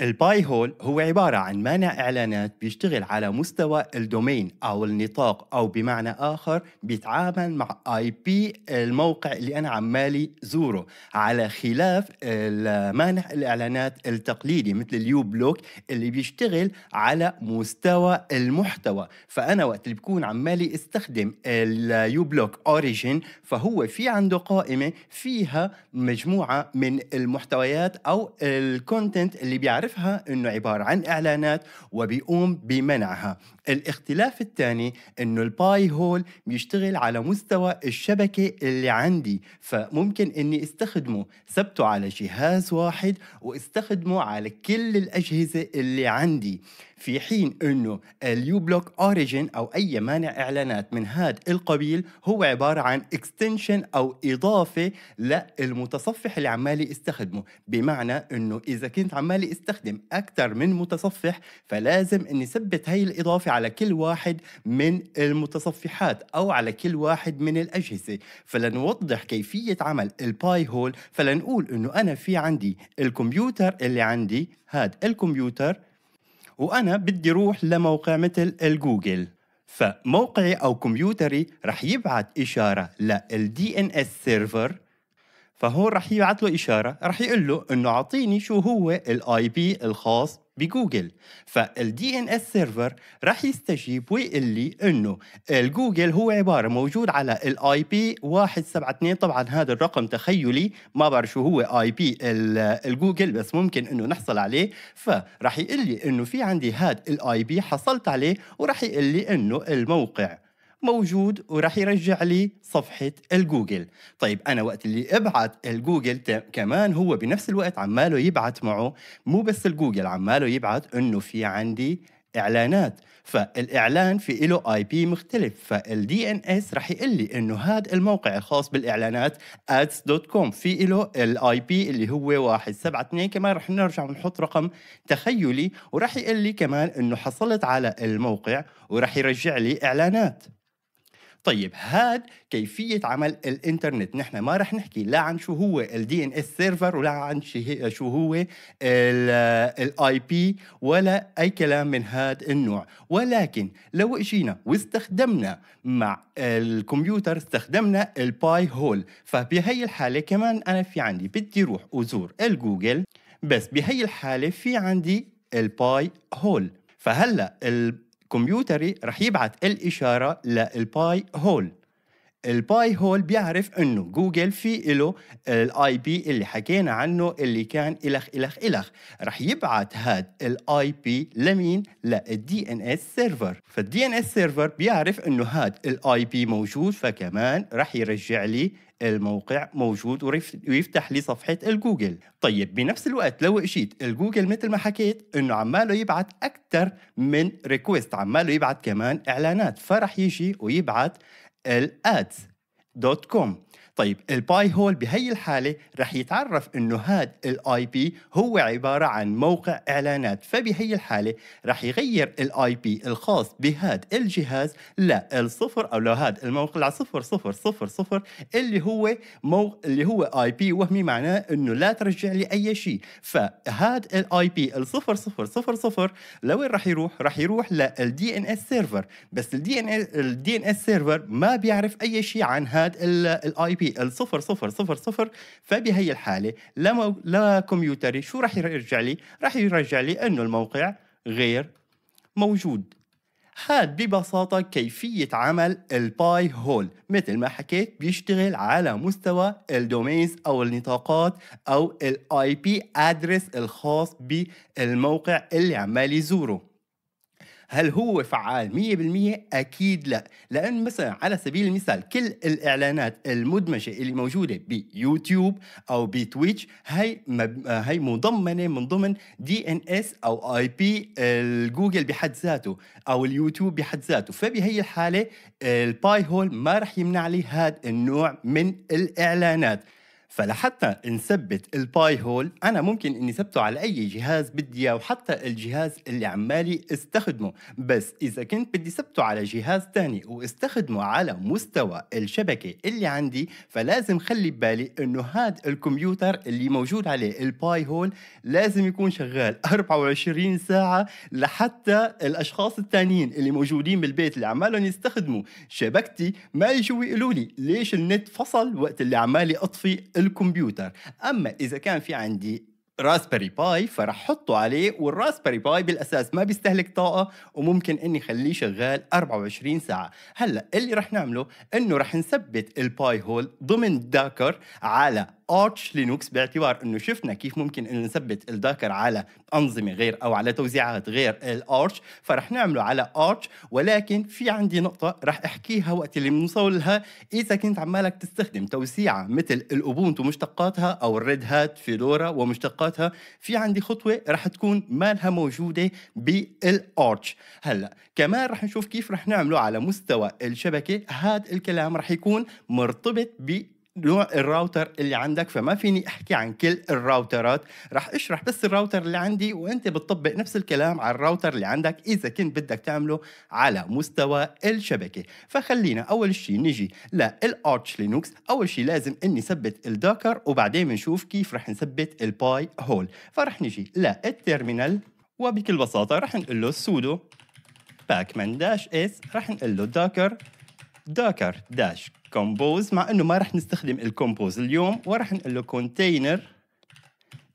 الباي هول هو عبارة عن مانع إعلانات بيشتغل على مستوى الدومين أو النطاق أو بمعنى آخر بيتعامل مع آي بي الموقع اللي أنا عمالي زوره على خلاف مانع الإعلانات التقليدي مثل اليو بلوك اللي بيشتغل على مستوى المحتوى فأنا وقت اللي بكون عمالي استخدم اليو بلوك أوريجين فهو في عنده قائمة فيها مجموعة من المحتويات أو الكونتنت اللي بيعرف بيعرفها انه عباره عن اعلانات وبيقوم بمنعها الاختلاف الثاني انه الباي هول بيشتغل على مستوى الشبكه اللي عندي فممكن اني استخدمه ثبته على جهاز واحد واستخدمه على كل الاجهزه اللي عندي في حين انه اليو بلوك اوريجن او اي مانع اعلانات من هذا القبيل هو عباره عن اكستنشن او اضافه للمتصفح اللي عمالي استخدمه بمعنى انه اذا كنت عمالي استخدم اكثر من متصفح فلازم اني ثبت هاي الاضافه على كل واحد من المتصفحات او على كل واحد من الاجهزه فلنوضح كيفيه عمل الباي هول فلنقول انه انا في عندي الكمبيوتر اللي عندي هاد الكمبيوتر وأنا بدي روح لموقع مثل الجوجل فموقعي أو كمبيوتري رح يبعت إشارة لل DNS سيرفر فهون رح يبعث له اشاره رح يقول له انه اعطيني شو هو الاي بي الخاص بجوجل فالدي ان اس سيرفر رح يستجيب ويقول لي انه الجوجل هو عباره موجود على الاي بي 172 طبعا هذا الرقم تخيلي ما بعرف شو هو اي بي الجوجل بس ممكن انه نحصل عليه فرح يقول لي انه في عندي هذا الاي بي حصلت عليه ورح يقول لي انه الموقع موجود وراح يرجع لي صفحة الجوجل طيب أنا وقت اللي ابعت الجوجل كمان هو بنفس الوقت عماله يبعت معه مو بس الجوجل عماله يبعت أنه في عندي اعلانات فالاعلان في له اي بي مختلف فالدي ان اس رح يقول لي انه هذا الموقع الخاص بالاعلانات دوت كوم في له الاي بي اللي هو 172 كمان رح نرجع ونحط رقم تخيلي ورح يقول لي كمان انه حصلت على الموقع ورح يرجع لي اعلانات طيب هاد كيفية عمل الانترنت نحن ما رح نحكي لا عن شو هو الدي ان اس سيرفر ولا عن شو هو الاي بي ولا اي كلام من هاد النوع ولكن لو اجينا واستخدمنا مع الكمبيوتر استخدمنا الباي هول فبهي الحالة كمان انا في عندي بدي روح ازور الجوجل بس بهي الحالة في عندي الباي هول فهلا كمبيوتري رح يبعت الإشارة للباي هول الباي هول بيعرف انه جوجل في له الاي بي اللي حكينا عنه اللي كان الخ الخ الخ رح يبعت هاد الاي بي لمين للدي ان اس سيرفر فالدي ان اس سيرفر بيعرف انه هاد الاي بي موجود فكمان رح يرجع لي الموقع موجود ويفتح لي صفحه الجوجل طيب بنفس الوقت لو اجيت الجوجل مثل ما حكيت انه عماله يبعت اكثر من ريكويست عماله يبعت كمان اعلانات فرح يجي ويبعت الادز دوت كوم طيب الباي هول بهي الحالة رح يتعرف انه هاد الاي بي هو عبارة عن موقع اعلانات فبهي الحالة رح يغير الاي بي الخاص بهاد الجهاز للصفر او لهاد الموقع صفر صفر صفر صفر اللي هو مو... اللي هو اي بي وهمي معناه انه لا ترجع لي اي شيء فهاد الاي بي الصفر صفر صفر صفر لوين رح يروح رح يروح للدي ان اس سيرفر بس الدي ان ان اس سيرفر ما بيعرف اي شيء عن هاد الاي بي بي ال 0000 فبهي الحاله لا مو... لا كمبيوتري شو راح يرجع لي؟ راح يرجع لي انه الموقع غير موجود هاد ببساطة كيفية عمل الباي هول مثل ما حكيت بيشتغل على مستوى الدومينز أو النطاقات أو الاي بي ادرس الخاص بالموقع اللي عمال يزوره هل هو فعال 100% اكيد لا لان مثلا على سبيل المثال كل الاعلانات المدمجه اللي موجوده بيوتيوب او بتويتش هي هي مضمنه من ضمن دي ان اس او اي بي الجوجل بحد ذاته او اليوتيوب بحد ذاته فبهي الحاله الباي هول ما راح يمنع لي هذا النوع من الاعلانات فلحتى نثبت الباي هول انا ممكن اني ثبته على اي جهاز بدي اياه وحتى الجهاز اللي عمالي استخدمه بس اذا كنت بدي ثبته على جهاز تاني واستخدمه على مستوى الشبكة اللي عندي فلازم خلي ببالي انه هذا الكمبيوتر اللي موجود عليه الباي هول لازم يكون شغال 24 ساعة لحتى الاشخاص التانيين اللي موجودين بالبيت اللي عمالهم يستخدموا شبكتي ما يجوا يقولوا لي ليش النت فصل وقت اللي عمالي اطفي بالكمبيوتر اما اذا كان في عندي راسبري باي فرح حطه عليه والراسبري باي بالاساس ما بيستهلك طاقه وممكن اني خليه شغال 24 ساعه هلا اللي رح نعمله انه رح نثبت الباي هول ضمن داكر على ارتش لينوكس باعتبار انه شفنا كيف ممكن انه نثبت الداكر على انظمه غير او على توزيعات غير الارتش فرح نعمله على ارتش ولكن في عندي نقطه رح احكيها وقت اللي بنوصل لها اذا كنت عمالك تستخدم توسيعه مثل الاوبونتو ومشتقاتها او الريد هات فيدورا ومشتقات اوقاتها في عندي خطوه رح تكون مالها موجوده بالارتش هلا كمان رح نشوف كيف رح نعمله على مستوى الشبكه هذا الكلام رح يكون مرتبط ب نوع الراوتر اللي عندك فما فيني احكي عن كل الراوترات رح اشرح بس الراوتر اللي عندي وانت بتطبق نفس الكلام على الراوتر اللي عندك اذا كنت بدك تعمله على مستوى الشبكه فخلينا اول شيء نجي للارتش لينوكس اول شيء لازم اني ثبت الداكر وبعدين بنشوف كيف رح نثبت الباي هول فرح نجي للتيرمينال وبكل بساطه رح نقول له سودو باكمان داش اس رح نقول له دوكر دوكر داش كومبوز مع انه ما راح نستخدم الكومبوز اليوم وراح نقول له كونتينر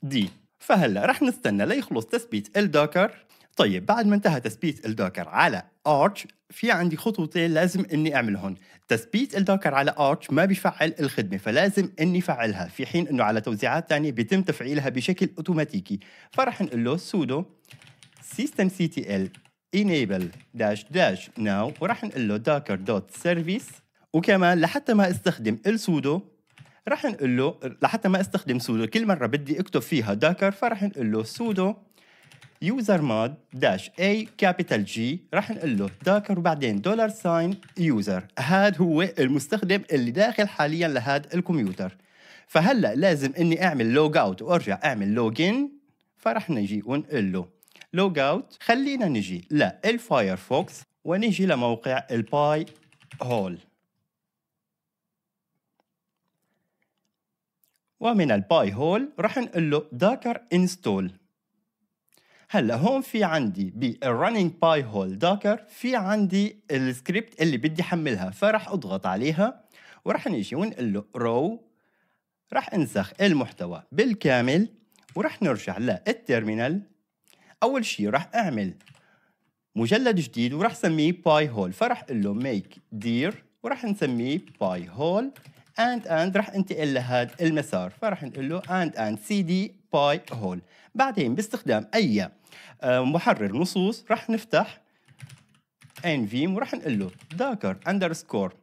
دي فهلا راح نستنى ليخلص تثبيت الدوكر طيب بعد ما انتهى تثبيت الدوكر على ارش في عندي خطوتين لازم اني اعملهم تثبيت الدوكر على ارش ما بيفعل الخدمه فلازم اني فعلها في حين انه على توزيعات ثانيه بيتم تفعيلها بشكل اوتوماتيكي فراح نقول له سودو systemctl enable داش داش now وراح نقول له docker dot service وكمان لحتى ما استخدم السودو راح نقول له لحتى ما استخدم سودو كل مره بدي اكتب فيها docker فراح نقول له sudo user mod داش a capital G راح نقول له docker وبعدين dollar sign user هاد هو المستخدم اللي داخل حاليا لهاد الكمبيوتر فهلا لازم اني اعمل لوج اوت وارجع اعمل لوج ان فراح نجي ونقول له لوج اوت خلينا نجي للفايرفوكس ونجي لموقع الباي هول ومن الباي هول راح نقول له داكر انستول هلا هون في عندي بالرننج باي هول داكر في عندي السكريبت اللي بدي حملها فراح اضغط عليها وراح نيجي ونقول له رو راح انسخ المحتوى بالكامل وراح نرجع للتيرمينال اول شيء راح اعمل مجلد جديد وراح اسميه باي هول فراح اقول له ميك دير وراح نسميه باي هول اند اند راح انتقل لهذا المسار فراح نقول له اند اند سي دي باي هول بعدين باستخدام اي آه، محرر نصوص راح نفتح ان فيم وراح نقول له داكر اندرسكور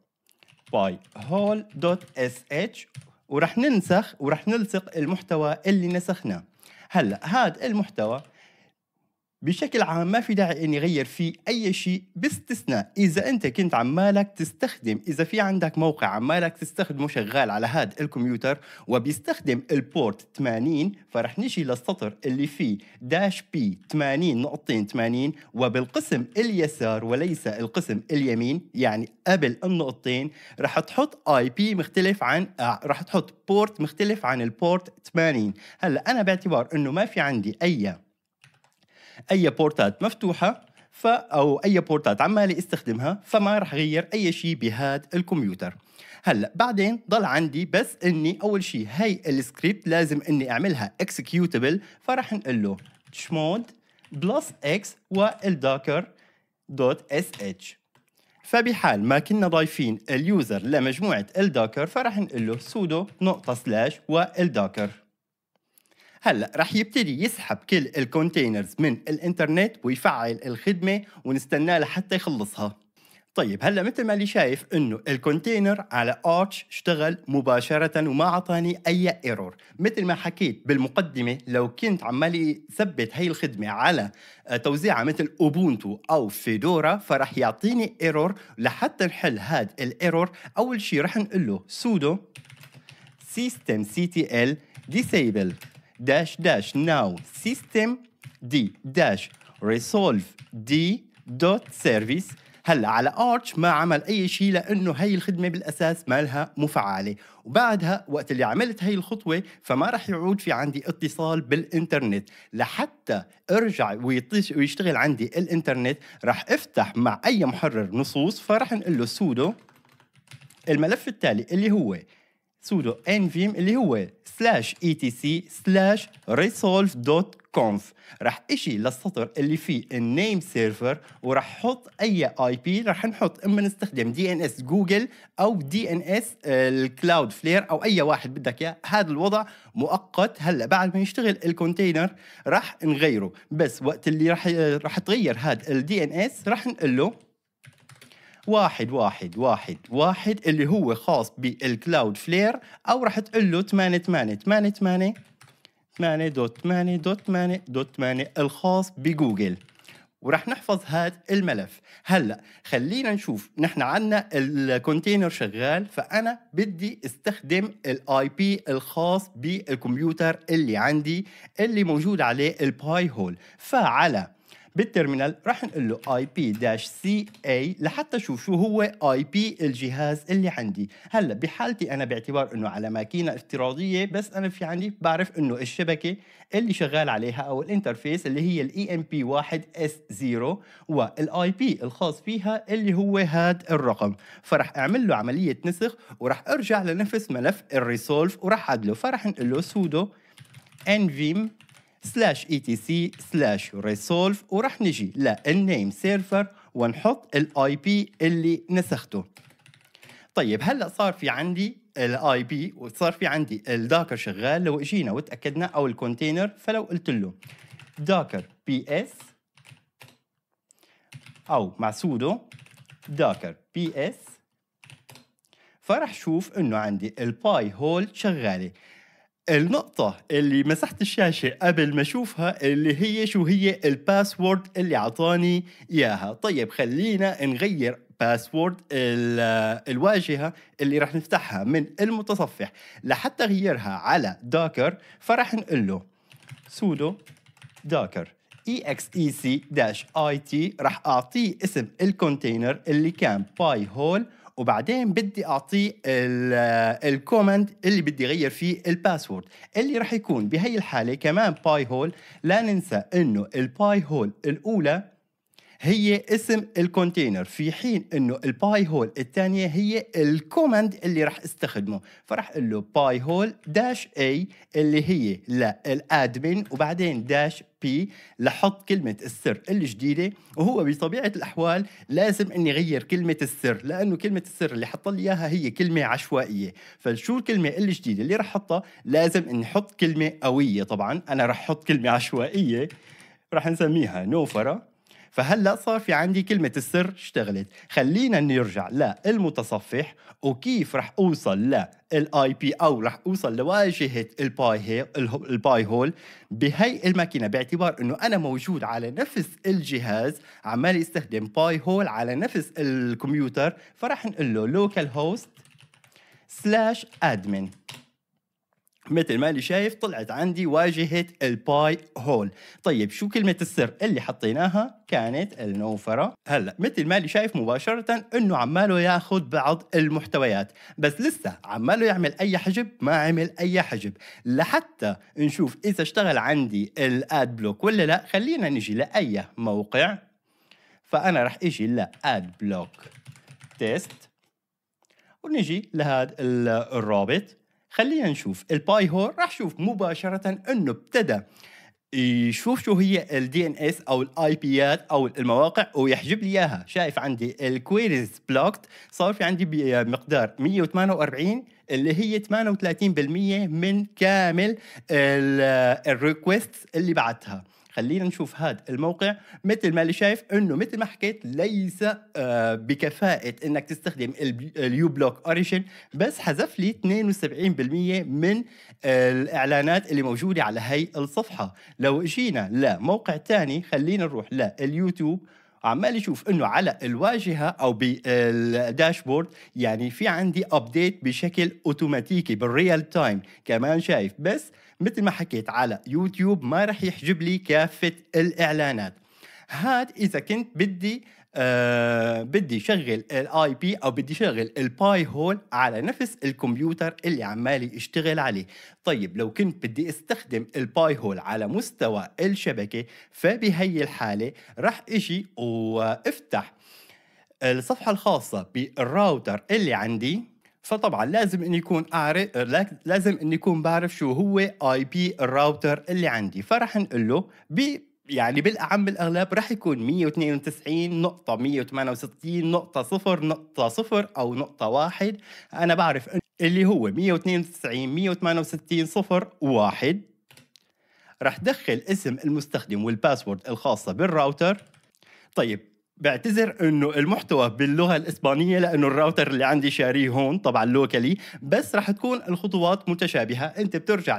باي هول دوت اس اتش وراح ننسخ وراح نلصق المحتوى اللي نسخناه هلا هذا المحتوى بشكل عام ما في داعي اني اغير في اي شيء باستثناء اذا انت كنت عمالك تستخدم اذا في عندك موقع عمالك تستخدمه شغال على هذا الكمبيوتر وبيستخدم البورت 80 فرح نجي للسطر اللي فيه داش بي 80 نقطتين 80 وبالقسم اليسار وليس القسم اليمين يعني قبل النقطتين رح تحط اي بي مختلف عن آه، رح تحط بورت مختلف عن البورت 80 هلا انا باعتبار انه ما في عندي اي اي بورتات مفتوحه ف او اي بورتات عمالي استخدمها فما رح غير اي شيء بهذا الكمبيوتر هلا بعدين ضل عندي بس اني اول شيء هي السكريبت لازم اني اعملها اكسكيوتبل فرح نقول له chmod بلس اكس والدوكر دوت اس اتش فبحال ما كنا ضايفين اليوزر لمجموعه الدوكر فرح نقول له سودو نقطه سلاش والدوكر هلا رح يبتدي يسحب كل الكونتينرز من الانترنت ويفعل الخدمه ونستناه لحتى يخلصها طيب هلا مثل ما اللي شايف انه الكونتينر على ارتش اشتغل مباشره وما اعطاني اي ايرور مثل ما حكيت بالمقدمه لو كنت عمالي ثبت هي الخدمه على آه، توزيعها مثل اوبونتو او فيدورا فرح يعطيني ايرور لحتى نحل هذا الايرور اول شيء رح نقول له سودو systemctl disable داش داش ناو سيستم دي داش ريسولف دي دوت سيرفيس هلا على ارتش ما عمل اي شيء لانه هي الخدمه بالاساس ما لها مفعله وبعدها وقت اللي عملت هي الخطوه فما راح يعود في عندي اتصال بالانترنت لحتى ارجع ويشتغل عندي الانترنت راح افتح مع اي محرر نصوص فراح نقول له سودو الملف التالي اللي هو سودو انفيم اللي هو سلاش اي تي سي سلاش ريسولف دوت كونف راح اشي للسطر اللي فيه النيم سيرفر وراح حط اي اي بي راح نحط اما نستخدم دي ان اس جوجل او دي ان اس الكلاود فلير او اي واحد بدك اياه هذا الوضع مؤقت هلا بعد ما يشتغل الكونتينر راح نغيره بس وقت اللي راح راح تغير هذا الدي ان اس راح نقول له واحد واحد واحد واحد اللي هو خاص بالكلاود فلير او راح تقول له 8 8 8 8 8 دوت 8 دوت 8 دوت 8 الخاص بجوجل وراح نحفظ هذا الملف هلا خلينا نشوف نحن عندنا الكونتينر شغال فانا بدي استخدم الاي بي الخاص بالكمبيوتر اللي عندي اللي موجود عليه الباي هول فعلى بالترمينال راح نقول له اي بي داش سي اي لحتى اشوف شو هو اي بي الجهاز اللي عندي هلا بحالتي انا باعتبار انه على ماكينه افتراضيه بس انا في عندي بعرف انه الشبكه اللي شغال عليها او الانترفيس اللي هي الاي ام بي 1 اس 0 والاي بي الخاص فيها اللي هو هذا الرقم فراح اعمل له عمليه نسخ وراح ارجع لنفس ملف الريسولف وراح عدله فراح نقول له سودو انفيم سلاش اي تي سي سلاش ريسولف وراح نجي للنيم سيرفر ونحط الاي بي اللي نسخته طيب هلا صار في عندي الاي بي وصار في عندي الداكر شغال لو اجينا وتاكدنا او الكونتينر فلو قلت له داكر بي اس او مع سودو داكر بي اس فرح شوف انه عندي الباي هول شغاله النقطة اللي مسحت الشاشة قبل ما اشوفها اللي هي شو هي الباسورد اللي عطاني اياها، طيب خلينا نغير باسورد الواجهة اللي رح نفتحها من المتصفح لحتى غيرها على داكر فرح نقول له سودو داكر exec-it راح اعطيه اسم الكونتينر اللي كان باي هول وبعدين بدي اعطيه الكومنت آه، اللي بدي اغير فيه الباسورد اللي راح يكون بهي الحاله كمان باي هول لا ننسى انه الباي هول الاولى هي اسم الكونتينر في حين انه الباي هول الثانيه هي الكوماند اللي راح استخدمه فراح اقول له باي هول داش اي اللي هي للادمن وبعدين داش بي لحط كلمة السر الجديدة وهو بطبيعة الأحوال لازم أني أغير كلمة السر لأنه كلمة السر اللي حط لي إياها هي كلمة عشوائية فشو الكلمة الجديدة اللي راح أحطها لازم أني أحط كلمة قوية طبعا أنا راح أحط كلمة عشوائية راح نسميها نوفرة فهلا صار في عندي كلمه السر اشتغلت خلينا نرجع للمتصفح وكيف رح اوصل للاي بي او رح اوصل لواجهه الباي الباي هول بهي الماكينه باعتبار انه انا موجود على نفس الجهاز عمال استخدم باي هول على نفس الكمبيوتر فرح نقول له لوكال هوست سلاش ادمن مثل ما اللي شايف طلعت عندي واجهة الباي هول طيب شو كلمة السر اللي حطيناها كانت النوفرة هلا مثل ما اللي شايف مباشرة انه عماله ياخذ بعض المحتويات بس لسه عماله يعمل اي حجب ما عمل اي حجب لحتى نشوف اذا اشتغل عندي الاد بلوك ولا لا خلينا نجي لاي موقع فانا رح اجي لاد بلوك تيست ونجي لهذا الرابط خلينا نشوف الباي هول راح شوف مباشره انه ابتدى يشوف شو هي الدي ان اس او الاي بيات او المواقع ويحجب لي اياها شايف عندي الكويريز بلوكت صار في عندي بمقدار 148 اللي هي 38% من كامل الريكوست اللي بعتها خلينا نشوف هذا الموقع مثل ما اللي شايف انه مثل ما حكيت ليس آه، بكفاءه انك تستخدم اليو بلوك اوريجن بس حذف لي 72% من آه، الاعلانات اللي موجوده على هي الصفحه لو جينا لموقع ثاني خلينا نروح لليوتيوب عمال يشوف انه على الواجهه او بالداشبورد آه، يعني في عندي ابديت بشكل اوتوماتيكي بالريال تايم كمان شايف بس مثل ما حكيت على يوتيوب ما رح يحجب لي كافة الإعلانات هاد إذا كنت بدي أه بدي شغل الاي بي او بدي شغل الباي هول على نفس الكمبيوتر اللي عمالي اشتغل عليه طيب لو كنت بدي استخدم الباي هول على مستوى الشبكة فبهي الحالة رح اجي وافتح الصفحة الخاصة بالراوتر اللي عندي فطبعا لازم اني اكون اعرف لازم اني اكون بعرف شو هو اي بي الراوتر اللي عندي فرح نقول له ب يعني بالاعم بالاغلب راح يكون 192 نقطه 168 نقطه 0 نقطه 0 او نقطه 1 انا بعرف اللي هو 192 168 0 1 راح دخل اسم المستخدم والباسورد الخاصه بالراوتر طيب بعتذر انه المحتوى باللغه الاسبانيه لانه الراوتر اللي عندي شاريه هون طبعا لوكالي بس رح تكون الخطوات متشابهه انت بترجع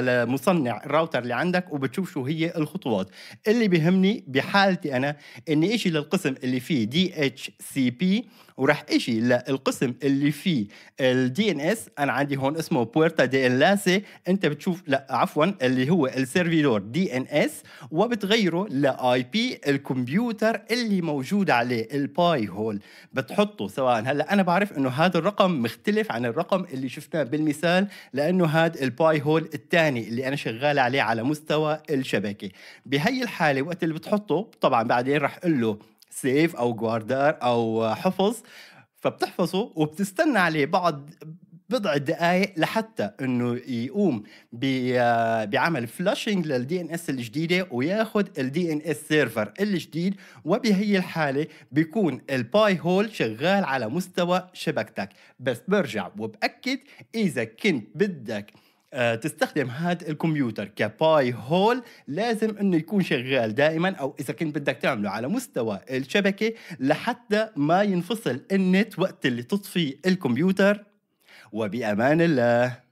لمصنع الراوتر اللي عندك وبتشوف شو هي الخطوات اللي بهمني بحالتي انا اني اشي للقسم اللي فيه دي اتش سي بي وراح اجي للقسم اللي فيه الدي ان اس انا عندي هون اسمه بورتا دي انلاسي انت بتشوف لا عفوا اللي هو السيرفيلور دي ان اس وبتغيره لاي بي الكمبيوتر اللي موجود عليه الباي هول بتحطه سواء هلا انا بعرف انه هذا الرقم مختلف عن الرقم اللي شفناه بالمثال لانه هذا الباي هول الثاني اللي انا شغال عليه على مستوى الشبكه بهي الحاله وقت اللي بتحطه طبعا بعدين راح اقول له سيف او جواردار او حفظ فبتحفظه وبتستنى عليه بعض بضع دقائق لحتى انه يقوم بعمل فلاشنج للدي ان اس الجديده وياخذ الدي ان اس سيرفر الجديد وبهي الحاله بيكون الباي هول شغال على مستوى شبكتك بس برجع وباكد اذا كنت بدك آه، تستخدم هذا الكمبيوتر كباي هول لازم انه يكون شغال دائما او اذا كنت بدك تعمله على مستوى الشبكه لحتى ما ينفصل النت وقت اللي تطفي الكمبيوتر وبامان الله